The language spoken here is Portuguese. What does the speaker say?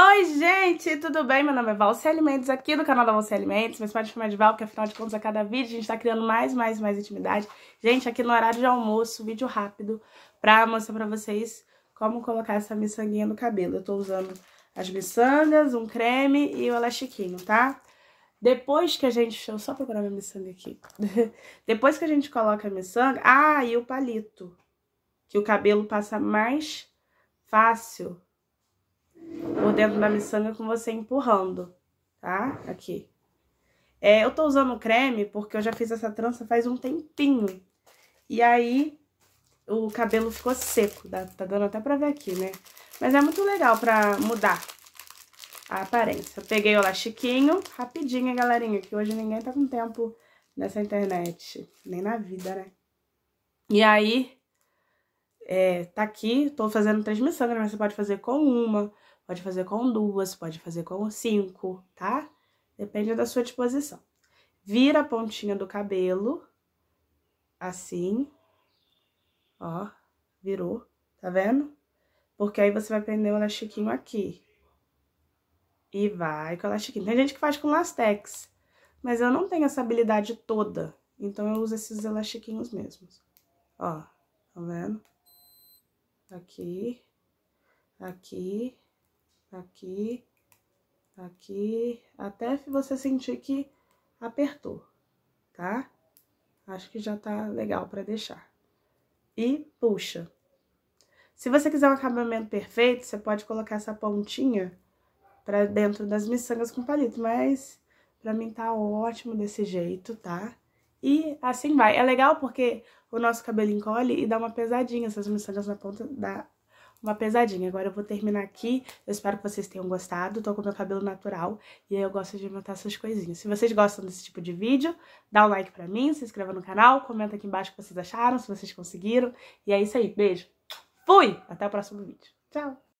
Oi, gente, tudo bem? Meu nome é Valci Alimentos, aqui do canal da Valci Alimentos, mas pode chamar de Val, porque afinal de contas, a cada vídeo a gente tá criando mais, mais, mais intimidade. Gente, aqui no horário de almoço, vídeo rápido, pra mostrar pra vocês como colocar essa miçanguinha no cabelo. Eu tô usando as miçangas, um creme e o elastiquinho, tá? Depois que a gente... Deixa eu só procurar minha miçanga aqui. Depois que a gente coloca a miçanga... Ah, e o palito, que o cabelo passa mais fácil dentro da miçanga com você empurrando, tá? Aqui. É, eu tô usando creme porque eu já fiz essa trança faz um tempinho. E aí, o cabelo ficou seco, tá dando até pra ver aqui, né? Mas é muito legal pra mudar a aparência. Eu peguei o elastiquinho, rapidinho, galerinha, que hoje ninguém tá com tempo nessa internet, nem na vida, né? E aí, é, tá aqui, tô fazendo três miçangas, mas você pode fazer com uma, Pode fazer com duas, pode fazer com cinco, tá? Depende da sua disposição. Vira a pontinha do cabelo, assim, ó, virou, tá vendo? Porque aí você vai prender o um elastiquinho aqui. E vai com o elastiquinho. Tem gente que faz com lastex, mas eu não tenho essa habilidade toda, então eu uso esses elastiquinhos mesmos. Ó, tá vendo? Aqui, aqui, aqui, aqui, até você sentir que apertou, tá? Acho que já tá legal pra deixar. E puxa. Se você quiser um acabamento perfeito, você pode colocar essa pontinha pra dentro das miçangas com palito, mas pra mim tá ótimo desse jeito, tá? E assim vai. É legal porque o nosso cabelo encolhe e dá uma pesadinha, essas miçangas na ponta da uma pesadinha. Agora eu vou terminar aqui. Eu espero que vocês tenham gostado. Tô com meu cabelo natural e aí eu gosto de inventar essas coisinhas. Se vocês gostam desse tipo de vídeo, dá um like pra mim, se inscreva no canal, comenta aqui embaixo o que vocês acharam, se vocês conseguiram. E é isso aí. Beijo. Fui! Até o próximo vídeo. Tchau!